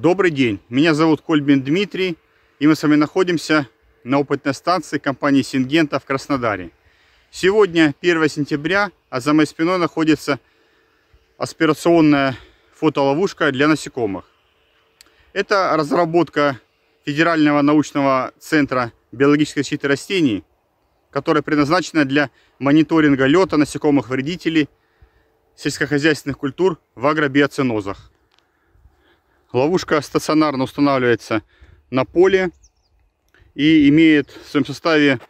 Добрый день, меня зовут Кольбин Дмитрий, и мы с вами находимся на опытной станции компании Сингента в Краснодаре. Сегодня 1 сентября, а за моей спиной находится аспирационная фотоловушка для насекомых. Это разработка Федерального научного центра биологической защиты растений, которая предназначена для мониторинга лета насекомых-вредителей сельскохозяйственных культур в агробиоценозах. Ловушка стационарно устанавливается на поле и имеет в своем составе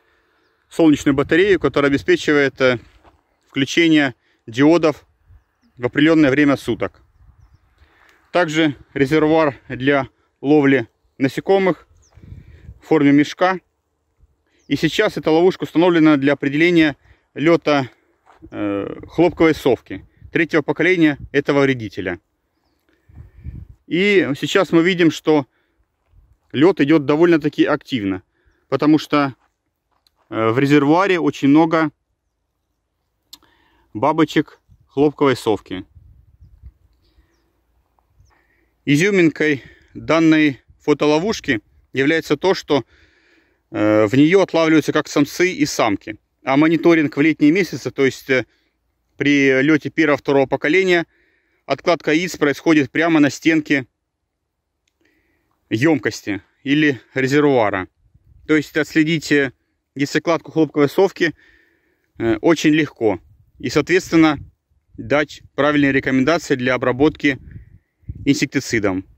солнечную батарею, которая обеспечивает э, включение диодов в определенное время суток. Также резервуар для ловли насекомых в форме мешка. И сейчас эта ловушка установлена для определения лета э, хлопковой совки третьего поколения этого вредителя. И сейчас мы видим, что лед идет довольно-таки активно, потому что э, в резервуаре очень много бабочек хлопковой совки. Изюминкой данной фотоловушки является то, что э, в нее отлавливаются как самцы и самки. А мониторинг в летние месяцы, то есть э, при лете первого-второго поколения – откладка яиц происходит прямо на стенке емкости или резервуара. То есть отследить э, яйцекладку хлопковой совки э, очень легко. И, соответственно, дать правильные рекомендации для обработки инсектицидом.